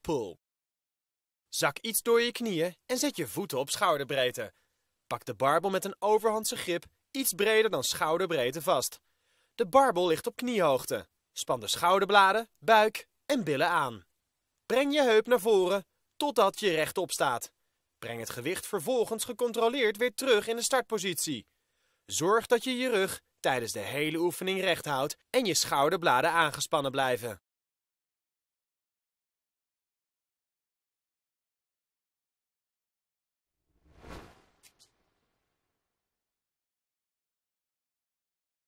pull. Zak iets door je knieën en zet je voeten op schouderbreedte. Pak de barbel met een overhandse grip iets breder dan schouderbreedte vast. De barbel ligt op kniehoogte. Span de schouderbladen, buik en billen aan. Breng je heup naar voren totdat je rechtop staat. Breng het gewicht vervolgens gecontroleerd weer terug in de startpositie. Zorg dat je je rug tijdens de hele oefening recht houdt en je schouderbladen aangespannen blijven.